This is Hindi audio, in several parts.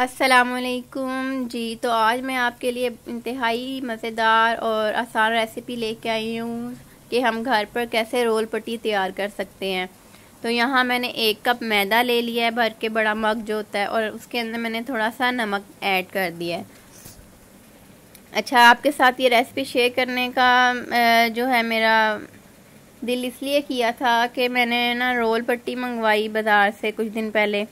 असलकुम जी तो आज मैं आपके लिए इंतहाई मज़ेदार और आसान रेसिपी लेके आई हूँ कि हम घर पर कैसे रोल पट्टी तैयार कर सकते हैं तो यहाँ मैंने एक कप मैदा ले लिया है भर के बड़ा मग जो होता है और उसके अंदर मैंने थोड़ा सा नमक ऐड कर दिया है अच्छा आपके साथ ये रेसिपी शेयर करने का जो है मेरा दिल इसलिए किया था कि मैंने ना रोल पट्टी मंगवाई बाज़ार से कुछ दिन पहले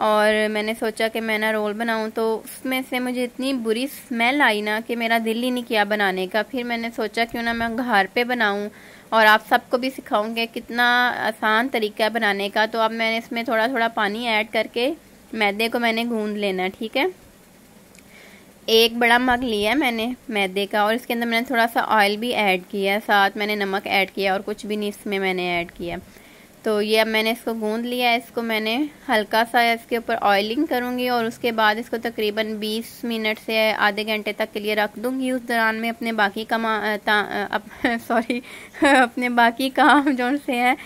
और मैंने सोचा कि मैं ना रोल बनाऊं तो उसमें से मुझे इतनी बुरी स्मेल आई ना कि मेरा दिल ही नहीं किया बनाने का फिर मैंने सोचा क्यों ना मैं घर पे बनाऊं और आप सबको भी सिखाऊं कि कितना आसान तरीका है बनाने का तो अब मैंने इसमें थोड़ा थोड़ा पानी ऐड करके मैदे को मैंने गूंद लेना ठीक है एक बड़ा मग लिया है मैंने मैदे का और इसके अंदर मैंने थोड़ा सा ऑयल भी ऐड किया साथ मैंने नमक ऐड किया और कुछ भी नहीं इसमें मैंने ऐड किया तो ये अब मैंने इसको गूंद लिया है इसको मैंने हल्का सा इसके ऊपर ऑयलिंग करूँगी और उसके बाद इसको तकरीबन 20 मिनट से आधे घंटे तक के लिए रख दूँगी उस दौरान में अपने बाकी कमा अप, सॉरी अपने बाकी काम जो से हैं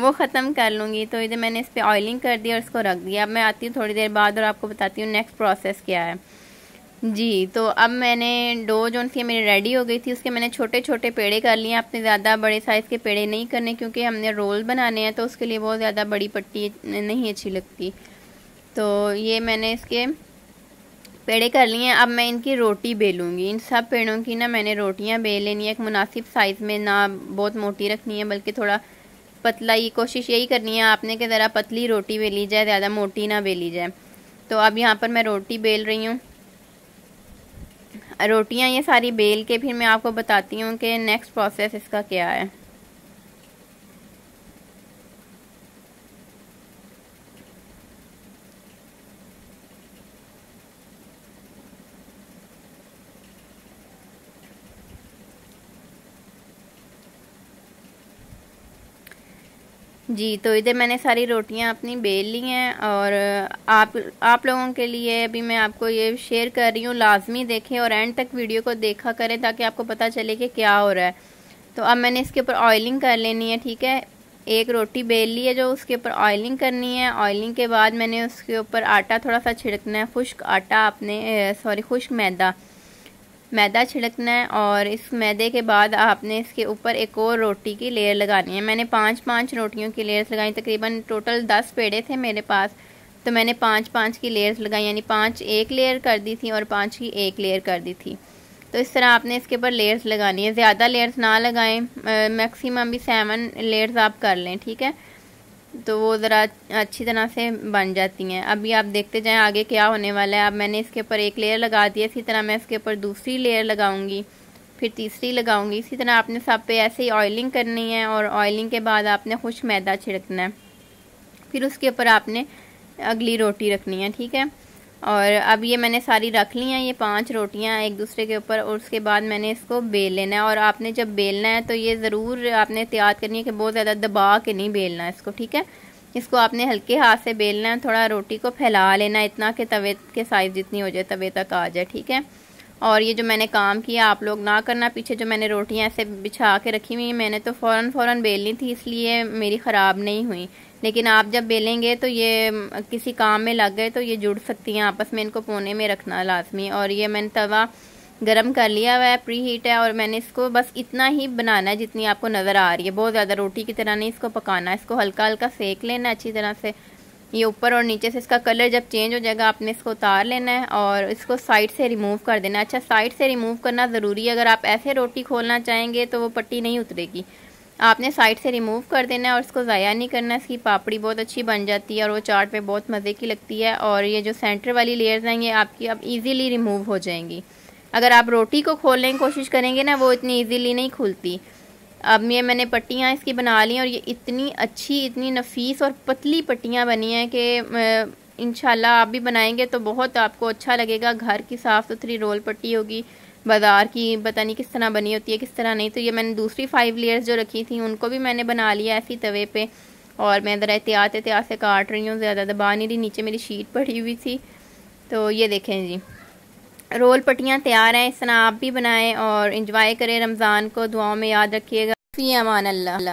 वो ख़त्म कर लूँगी तो इधर मैंने इस पर ऑयलिंग कर दी और इसको रख दिया अब मैं आती हूँ थोड़ी देर बाद और आपको बताती हूँ नेक्स्ट प्रोसेस क्या है जी तो अब मैंने डो जो की मेरी रेडी हो गई थी उसके मैंने छोटे छोटे पेड़े कर लिए आपने ज़्यादा बड़े साइज़ के पेड़े नहीं करने क्योंकि हमने रोल बनाने हैं तो उसके लिए बहुत ज़्यादा बड़ी पट्टी नहीं अच्छी लगती तो ये मैंने इसके पेड़े कर लिए हैं अब मैं इनकी रोटी बेलूँगी इन सब पेड़ों की ना मैंने रोटियाँ बेल लेनी है एक मुनासिब साइज़ में ना बहुत मोटी रखनी है बल्कि थोड़ा पतला ही कोशिश यही करनी है आपने कि ज़रा पतली रोटी बेली जाए ज़्यादा मोटी ना बेली जाए तो अब यहाँ पर मैं रोटी बेल रही हूँ रोटियां ये सारी बेल के फिर मैं आपको बताती हूँ कि नेक्स्ट प्रोसेस इसका क्या है जी तो इधर मैंने सारी रोटियां अपनी बेल ली हैं और आप आप लोगों के लिए अभी मैं आपको ये शेयर कर रही हूँ लाजमी देखें और एंड तक वीडियो को देखा करें ताकि आपको पता चले कि क्या हो रहा है तो अब मैंने इसके ऊपर ऑयलिंग कर लेनी है ठीक है एक रोटी बेल ली है जो उसके ऊपर ऑयलिंग करनी है ऑयलिंग के बाद मैंने उसके ऊपर आटा थोड़ा सा छिड़कना है खुश्क आटा आपने सॉरी खुश्क मैदा मैदा छिड़कना है और इस मैदे के बाद आपने इसके ऊपर एक और रोटी की लेयर लगानी है मैंने पाँच पाँच रोटियों की लेयर्स लगाई तकरीबन टोटल दस पेड़े थे मेरे पास तो मैंने पाँच पाँच की लेयर्स लगाई यानी पाँच एक लेयर कर दी थी और पाँच की एक लेयर कर दी थी तो इस तरह आपने इसके ऊपर लेयर्स लगानी है ज़्यादा लेयर्स ना लगाएं मैक्सिमम भी सेवन लेयर्स आप कर लें ठीक है तो वो ज़रा अच्छी तरह से बन जाती हैं अभी आप देखते जाएं आगे क्या होने वाला है अब मैंने इसके ऊपर एक लेयर लगा दी इसी तरह मैं इसके ऊपर दूसरी लेयर लगाऊंगी फिर तीसरी लगाऊंगी इसी तरह आपने सब पे ऐसे ही ऑयलिंग करनी है और ऑयलिंग के बाद आपने खुश मैदा छिड़कना है फिर उसके ऊपर आपने अगली रोटी रखनी है ठीक है और अब ये मैंने सारी रख ली हैं ये पांच रोटियां एक दूसरे के ऊपर और उसके बाद मैंने इसको बेल लेना है और आपने जब बेलना है तो ये ज़रूर आपने एहतियात करनी है कि बहुत ज़्यादा दबा के नहीं बेलना है इसको ठीक है इसको आपने हल्के हाथ से बेलना है थोड़ा रोटी को फैला लेना इतना कि तवे के साइज़ जितनी हो जाए तवे तक आ जाए ठीक है और ये जो मैंने काम किया आप लोग ना करना पीछे जो मैंने रोटियां ऐसे बिछा के रखी हुई मैंने तो फौरन फ़ौर बेलनी थी इसलिए मेरी ख़राब नहीं हुई लेकिन आप जब बेलेंगे तो ये किसी काम में लग गए तो ये जुड़ सकती हैं आपस में इनको पोने में रखना लाजमी और ये मैंने तवा गरम कर लिया हुआ है प्री हीट है और मैंने इसको बस इतना ही बनाना है जितनी आपको नज़र आ रही है बहुत ज़्यादा रोटी की तरह नहीं इसको पकाना इसको हल्का हल्का सेक लेना अच्छी तरह से ये ऊपर और नीचे से इसका कलर जब चेंज हो जाएगा आपने इसको उतार लेना है और इसको साइड से रिमूव कर देना है अच्छा साइड से रिमूव करना ज़रूरी है अगर आप ऐसे रोटी खोलना चाहेंगे तो वो पट्टी नहीं उतरेगी आपने साइड से रिमूव कर देना है और इसको ज़ाया नहीं करना इसकी पापड़ी बहुत अच्छी बन जाती है और वो चाट पे बहुत मज़े की लगती है और ये जो सेंटर वाली लेयर्स हैं ये आपकी अब इजीली रिमूव हो जाएंगी अगर आप रोटी को खोलने की कोशिश करेंगे ना वो इतनी इजीली नहीं खुलती अब ये मैंने पट्टियाँ इसकी बना ली और ये इतनी अच्छी इतनी नफीस और पतली पट्टियाँ बनी हैं कि इन आप भी बनाएंगे तो बहुत आपको अच्छा लगेगा घर की साफ़ सुथरी रोल पट्टी होगी बाज़ार की पता नहीं किस तरह बनी होती है किस तरह नहीं तो ये मैंने दूसरी फाइव लेयर्स जो रखी थी उनको भी मैंने बना लिया ऐसी तवे पे और मैं ज़रा एहतियात एहतियात से काट रही हूँ ज़्यादा दबा नहीं रही नीचे मेरी शीट पड़ी हुई थी तो ये देखें जी रोल पट्टियाँ तैयार हैं इस तरह आप भी बनाएं और इंजॉय करें रमज़ान को दुआओं में याद रखिएगा फ़ी अमान अल्लाह